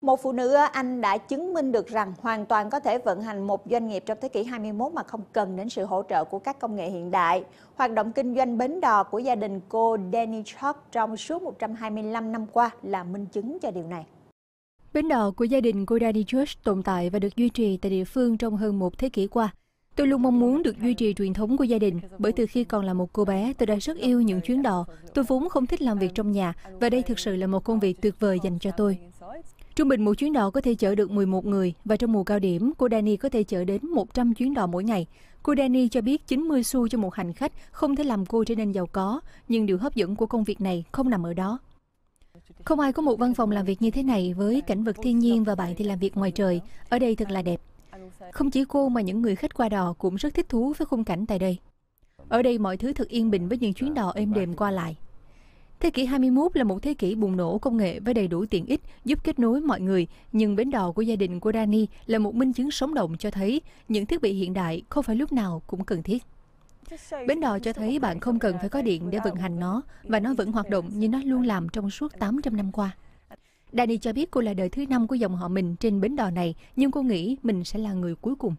Một phụ nữ ở Anh đã chứng minh được rằng hoàn toàn có thể vận hành một doanh nghiệp trong thế kỷ 21 mà không cần đến sự hỗ trợ của các công nghệ hiện đại. Hoạt động kinh doanh bến đò của gia đình cô Danny Chalk trong suốt 125 năm qua là minh chứng cho điều này. Bến đò của gia đình cô Danny Church tồn tại và được duy trì tại địa phương trong hơn một thế kỷ qua. Tôi luôn mong muốn được duy trì truyền thống của gia đình, bởi từ khi còn là một cô bé, tôi đã rất yêu những chuyến đò. Tôi vốn không thích làm việc trong nhà, và đây thực sự là một công việc tuyệt vời dành cho tôi. Trung bình một chuyến đò có thể chở được 11 người và trong mùa cao điểm, cô Dani có thể chở đến 100 chuyến đò mỗi ngày. Cô Dani cho biết 90 xu cho một hành khách không thể làm cô trở nên giàu có, nhưng điều hấp dẫn của công việc này không nằm ở đó. Không ai có một văn phòng làm việc như thế này với cảnh vật thiên nhiên và bạn thì làm việc ngoài trời. Ở đây thật là đẹp. Không chỉ cô mà những người khách qua đò cũng rất thích thú với khung cảnh tại đây. Ở đây mọi thứ thật yên bình với những chuyến đò êm đềm qua lại. Thế kỷ 21 là một thế kỷ bùng nổ công nghệ với đầy đủ tiện ích giúp kết nối mọi người, nhưng bến đò của gia đình của Dani là một minh chứng sống động cho thấy những thiết bị hiện đại không phải lúc nào cũng cần thiết. Bến đò cho thấy bạn không cần phải có điện để vận hành nó và nó vẫn hoạt động như nó luôn làm trong suốt 800 năm qua. Dani cho biết cô là đời thứ năm của dòng họ mình trên bến đò này, nhưng cô nghĩ mình sẽ là người cuối cùng.